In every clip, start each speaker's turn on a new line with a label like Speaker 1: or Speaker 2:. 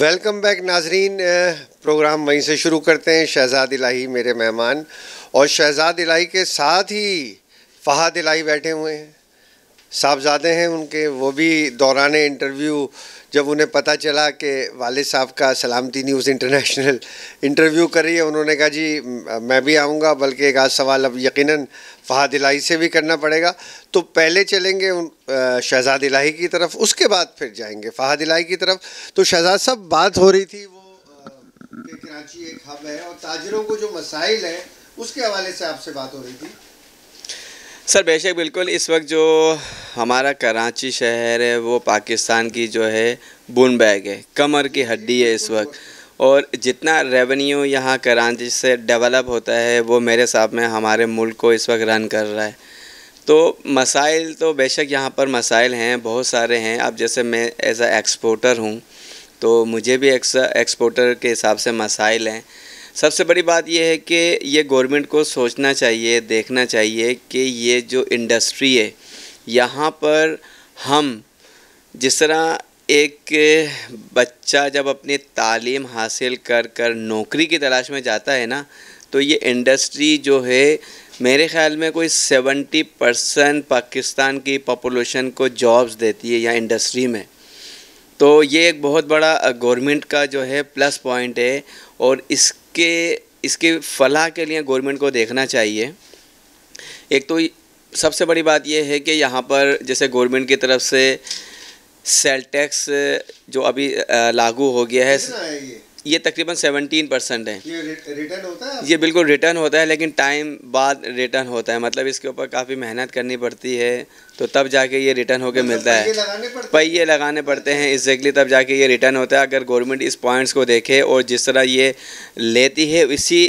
Speaker 1: welcome back नाजरीन programme वहीं से शुरू करते हैं शहजाद इलाही मेरे मेहमान और शहजाद इलाही के साथ ही फ़हाद इलाही बैठे हुए हैं साहबजादे हैं उनके वो भी दौरान इंटरव्यू जब उन्हें पता चला कि वाले साहब का सलामती न्यूज़ इंटरनेशनल इंटरव्यू कर रही है उन्होंने कहा जी मैं भी आऊँगा बल्कि एक आज सवाल अब यकीनन फ़हाद इलाही से भी करना पड़ेगा तो पहले चलेंगे उन शहजाद इलाही की तरफ उसके बाद फिर जाएंगे फ़हाद इलाही की तरफ तो शहजाद साहब बात हो रही थी वो कराची एक हब है और ताजरों को जो मसाइल हैं उसके हवाले से आपसे बात हो रही थी
Speaker 2: सर बेशक बिल्कुल इस वक्त जो हमारा कराची शहर है वो पाकिस्तान की जो है बुन बैग है कमर की हड्डी है इस वक्त और जितना रेवेन्यू यहाँ कराची से डेवलप होता है वो मेरे हिसाब में हमारे मुल्क को इस वक्त रन कर रहा है तो मसाइल तो बेशक यहाँ पर मसाइल हैं बहुत सारे हैं अब जैसे मैं एज़ एक्सपोर्टर हूँ तो मुझे भी एक्सपोर्टर के हिसाब से मसाइल हैं सबसे बड़ी बात यह है कि ये गवर्नमेंट को सोचना चाहिए देखना चाहिए कि ये जो इंडस्ट्री है यहाँ पर हम जिस तरह एक बच्चा जब अपनी तालीम हासिल कर कर नौकरी की तलाश में जाता है ना तो ये इंडस्ट्री जो है मेरे ख़्याल में कोई सेवेंटी परसेंट पाकिस्तान की पॉपुलेशन को जॉब्स देती है यहाँ इंडस्ट्री में तो ये एक बहुत बड़ा गवर्नमेंट uh, का जो है प्लस पॉइंट है और इसके इसके फलाह के लिए गवर्नमेंट को देखना चाहिए एक तो सबसे बड़ी बात यह है कि यहाँ पर जैसे गवर्नमेंट की तरफ से सेल टैक्स जो अभी लागू हो गया है,
Speaker 1: है
Speaker 2: ये तकरीबन 17 परसेंट
Speaker 1: है ये
Speaker 2: बिल्कुल रिटर्न होता है लेकिन टाइम बाद रिटर्न होता है मतलब इसके ऊपर काफ़ी मेहनत करनी पड़ती है तो तब जाके ये रिटर्न होकर तो मतलब मिलता है पहिए लगाने पड़ते हैं एग्जैक्टली तब जाके ये रिटर्न होता है अगर गवर्नमेंट इस पॉइंट्स को देखे और जिस तरह ये लेती है इसी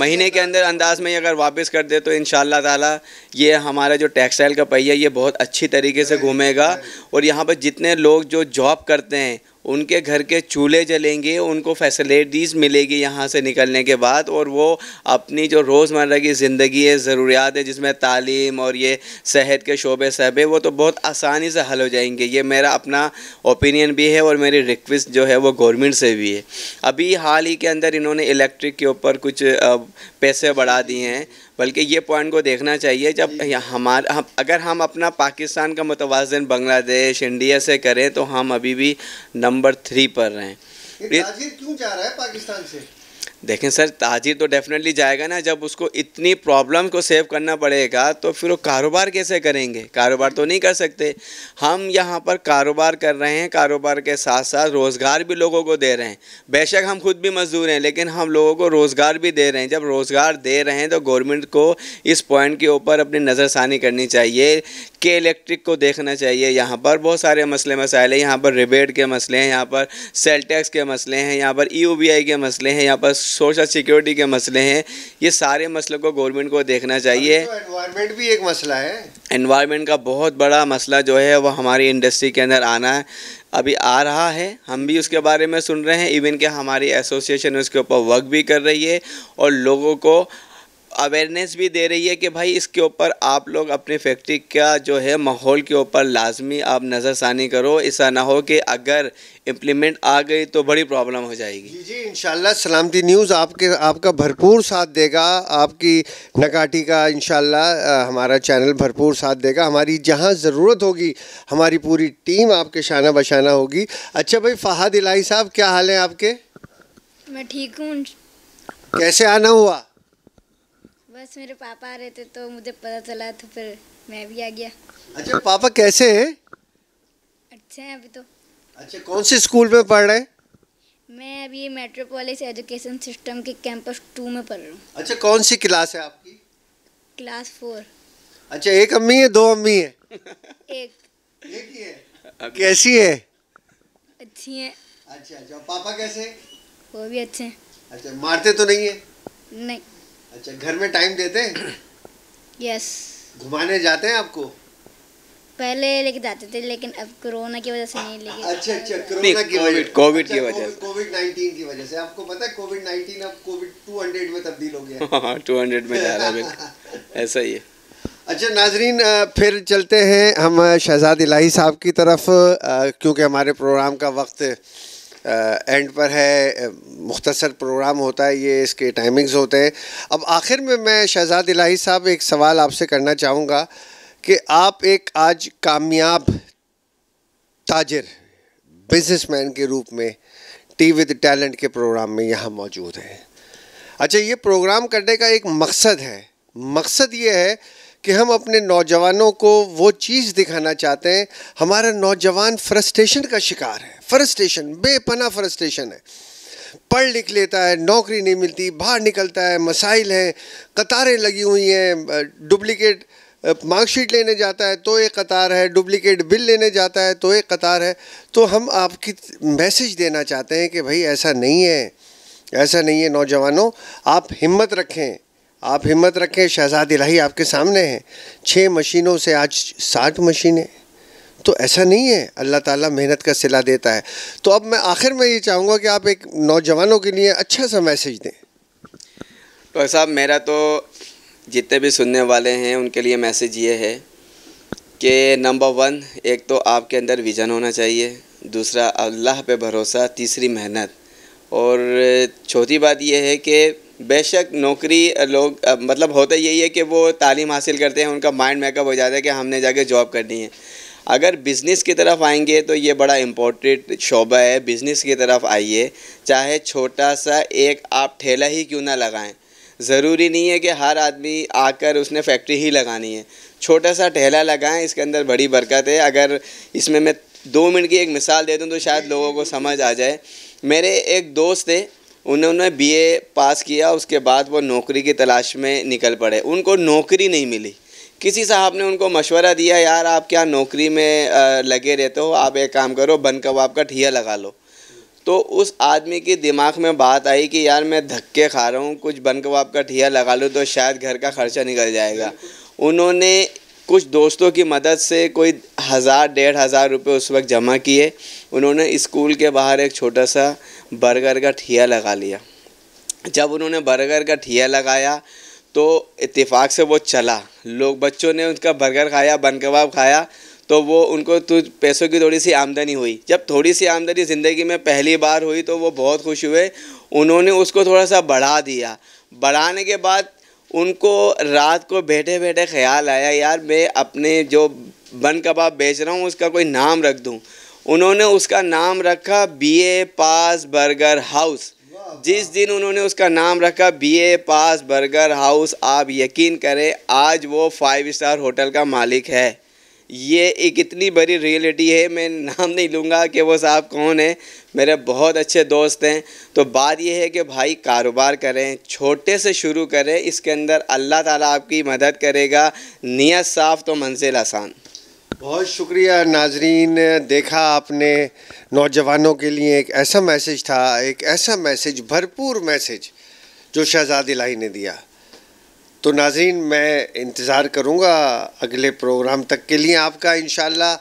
Speaker 2: महीने के अंदर अंदाज में अगर वापस कर दे तो इन ताला ये हमारा जो टेक्सटाइल का पहिया ये बहुत अच्छी तरीके से घूमेगा और यहाँ पर जितने लोग जो जॉब करते हैं उनके घर के चूल्हे जलेंगे उनको फैसिलिटीज़ मिलेगी यहाँ से निकलने के बाद और वो अपनी जो रोज़मर्रा की ज़िंदगी है ज़रूरियात है जिसमें तालीम और ये सेहत के शोबे सहबे वो तो बहुत आसानी से हल हो जाएंगे ये मेरा अपना ओपिनियन भी है और मेरी रिक्वेस्ट जो है वो गवर्नमेंट से भी है अभी हाल ही के अंदर इन्होंने इलेक्ट्रिक के ऊपर कुछ पैसे बढ़ा दिए हैं बल्कि ये पॉइंट को देखना चाहिए जब हमारा हम, अगर हम अपना पाकिस्तान का मुतवाजन बांग्लादेश इंडिया से करें तो हम अभी भी नंबर थ्री पर रहें
Speaker 1: क्यों जा रहा है पाकिस्तान से
Speaker 2: देखें सर ताजिर तो डेफिनेटली जाएगा ना जब उसको इतनी प्रॉब्लम को सेव करना पड़ेगा तो फिर वो कारोबार कैसे करेंगे कारोबार तो नहीं कर सकते हम यहाँ पर कारोबार कर रहे हैं कारोबार के साथ साथ रोज़गार भी लोगों को दे रहे हैं बेशक हम खुद भी मज़दूर हैं लेकिन हम लोगों को रोज़गार भी दे रहे हैं जब रोज़गार दे रहे हैं तो गवर्नमेंट को इस पॉइंट के ऊपर अपनी नज़रसानी करनी चाहिए के इलेक्ट्रिक को देखना चाहिए यहाँ पर बहुत सारे मसले मसाइल हैं यहाँ पर रिबेट के मसले हैं यहाँ पर सेल टैक्स के मसले हैं यहाँ पर ई e के मसले हैं यहाँ पर सोशल सिक्योरिटी के मसले हैं ये सारे मसलों को गवर्नमेंट को देखना चाहिए
Speaker 1: तो भी एक मसला है
Speaker 2: एनवायरनमेंट का बहुत बड़ा मसला जो है वो हमारी इंडस्ट्री के अंदर आना है अभी आ रहा है हम भी उसके बारे में सुन रहे हैं इवन के हमारी एसोसिएशन उसके ऊपर वर्क भी कर रही है और लोगों को अवेयरनेस भी दे रही है कि भाई इसके ऊपर आप लोग अपने फैक्ट्री का जो है माहौल के ऊपर लाजमी आप नज़रसानी करो ऐसा ना हो कि अगर इम्प्लीमेंट आ गई तो बड़ी प्रॉब्लम हो जाएगी जी
Speaker 1: जी इंशाल्लाह सलामती न्यूज़ आपके आपका भरपूर साथ देगा आपकी नकाटी का इन हमारा चैनल भरपूर साथ देगा हमारी जहाँ ज़रूरत होगी हमारी पूरी टीम आपके शाना बशाना होगी अच्छा भाई फ़ाहद इलाही साहब क्या हाल है आपके
Speaker 2: मैं ठीक हूँ
Speaker 1: कैसे आना हुआ
Speaker 2: बस मेरे पापा आ रहे थे तो मुझे पता चला तो फिर मैं भी आ गया
Speaker 1: अच्छा पापा कैसे हैं
Speaker 2: अच्छे हैं अभी तो अच्छा कौन
Speaker 1: से स्कूल में पढ़ रहे हैं
Speaker 2: मैं अभी मेट्रोपोलिस एजुकेशन सिस्टम के कैंपस टू में पढ़ रहा हूँ
Speaker 1: अच्छा कौन सी क्लास है आपकी क्लास फोर अच्छा एक अम्मी है दो अम्मी है एक एक ही है कैसी है अच्छी है अच्छा अच्छा पापा कैसे वो भी अच्छे हैं अच्छा मारते तो नहीं है नहीं अच्छा घर में टाइम देते हैं यस घुमाने जाते हैं आपको
Speaker 2: पहले लेके जाते थे लेकिन अब कोरोना
Speaker 1: की वजह से नहीं लेके अच्छा अच्छा कोरोना की वजह कोविड अच्छा, की वजह से कोविड 19 की वजह से आपको पता है कोविड 19 अब कोविड 200 में तब्दील हो
Speaker 2: गया हाँ टू हाँ, हंड्रेड में जा रहा है ऐसा ही है
Speaker 1: अच्छा नाजरीन फिर चलते हैं हम शहजाद इलाही साहब की तरफ क्योंकि हमारे प्रोग्राम का वक्त एंड पर है मुख्तसर प्रोग्राम होता है ये इसके टाइमिंग्स होते हैं अब आखिर में मैं शहजाद इलाही साहब एक सवाल आपसे करना चाहूँगा कि आप एक आज कामयाब ताजर बिजनेसमैन के रूप में टी विद टैलेंट के प्रोग्राम में यहाँ मौजूद हैं अच्छा ये प्रोग्राम करने का एक मकसद है मकसद ये है कि हम अपने नौजवानों को वो चीज़ दिखाना चाहते हैं हमारा नौजवान फ्रस्ट्रेशन का शिकार है फ्रस्ट्रेशन बेपना फ्रस्ट्रेशन है पढ़ लिख लेता है नौकरी नहीं मिलती बाहर निकलता है मसाइल हैं कतारें लगी हुई हैं डुप्लिकेट मार्कशीट लेने जाता है तो एक कतार है डुप्लिकेट बिल लेने जाता है तो एक कतार है तो हम आपकी मैसेज देना चाहते हैं कि भाई ऐसा नहीं है ऐसा नहीं है नौजवानों आप हिम्मत रखें आप हिम्मत रखें शहजाद इलाही आपके सामने हैं छः मशीनों से आज साठ मशीनें तो ऐसा नहीं है अल्लाह ताला मेहनत का सिला देता है तो अब मैं आखिर में ये चाहूँगा कि आप एक नौजवानों के लिए अच्छा सा मैसेज दें
Speaker 2: डॉक्टर साहब मेरा तो जितने भी सुनने वाले हैं उनके लिए मैसेज ये है कि नंबर वन एक तो आपके अंदर विज़न होना चाहिए दूसरा अल्लाह पे भरोसा तीसरी मेहनत और चौथी बात यह है कि बेशक नौकरी लोग मतलब होता यही है कि वो तालीम हासिल करते हैं उनका माइंड मेकअप हो जाता है कि हमने जाके जॉब करनी है अगर बिज़नेस की तरफ आएंगे तो ये बड़ा इम्पोर्टेंट शोबा है बिज़नेस की तरफ आइए चाहे छोटा सा एक आप ठेला ही क्यों ना लगाएं ज़रूरी नहीं है कि हर आदमी आकर उसने फैक्ट्री ही लगानी है छोटा सा ठेला लगाएं इसके अंदर बड़ी बरकत है अगर इसमें मैं दो मिनट की एक मिसाल दे दूँ तो शायद लोगों को समझ आ जाए मेरे एक दोस्त थे उन्होंने ए पास किया उसके बाद वो नौकरी की तलाश में निकल पड़े उनको नौकरी नहीं मिली किसी साहब ने उनको मशवरा दिया यार आप क्या नौकरी में लगे रहते हो आप एक काम करो बन कबाब का ठिया लगा लो तो उस आदमी के दिमाग में बात आई कि यार मैं धक्के खा रहा हूँ कुछ बन कबाब का ठिया लगा लूँ तो शायद घर का खर्चा निकल जाएगा उन्होंने कुछ दोस्तों की मदद से कोई हज़ार डेढ़ हज़ार रुपये उस वक्त जमा किए उन्होंने स्कूल के बाहर एक छोटा सा बर्गर का ठिया लगा लिया जब उन्होंने बर्गर का ठिया लगाया तो इतफ़ाक़ से वो चला लोग बच्चों ने उनका बर्गर खाया बन कबाब खाया तो वो उनको तो पैसों की थोड़ी सी आमदनी हुई जब थोड़ी सी आमदनी ज़िंदगी में पहली बार हुई तो वो बहुत खुश हुए उन्होंने उसको थोड़ा सा बढ़ा दिया बढ़ाने के बाद उनको रात को बैठे बैठे ख्याल आया यार मैं अपने जो बन कबाब बेच रहा हूँ उसका कोई नाम रख दूँ उन्होंने उसका नाम रखा B A pass burger house जिस दिन उन्होंने उसका नाम रखा B A pass burger house आप यकीन करें आज वो फाइव स्टार होटल का मालिक है ये एक इतनी बड़ी रियलिटी है मैं नाम नहीं लूँगा कि वो साहब कौन है मेरे बहुत अच्छे दोस्त हैं तो बात यह है कि भाई कारोबार करें छोटे से शुरू करें इसके अंदर अल्लाह ताला आपकी मदद करेगा नियत साफ़ तो मंजिल आसान
Speaker 1: बहुत शुक्रिया नाजरीन देखा आपने नौजवानों के लिए एक ऐसा मैसेज था एक ऐसा मैसेज भरपूर मैसेज जो शहजाद लाही ने दिया तो नाजीन मैं इंतज़ार करूँगा अगले प्रोग्राम तक के लिए आपका इन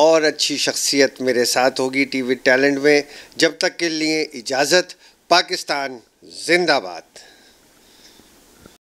Speaker 1: और अच्छी शख्सियत मेरे साथ होगी टी वी टैलेंट में जब तक के लिए इजाज़त पाकिस्तान जिंदाबाद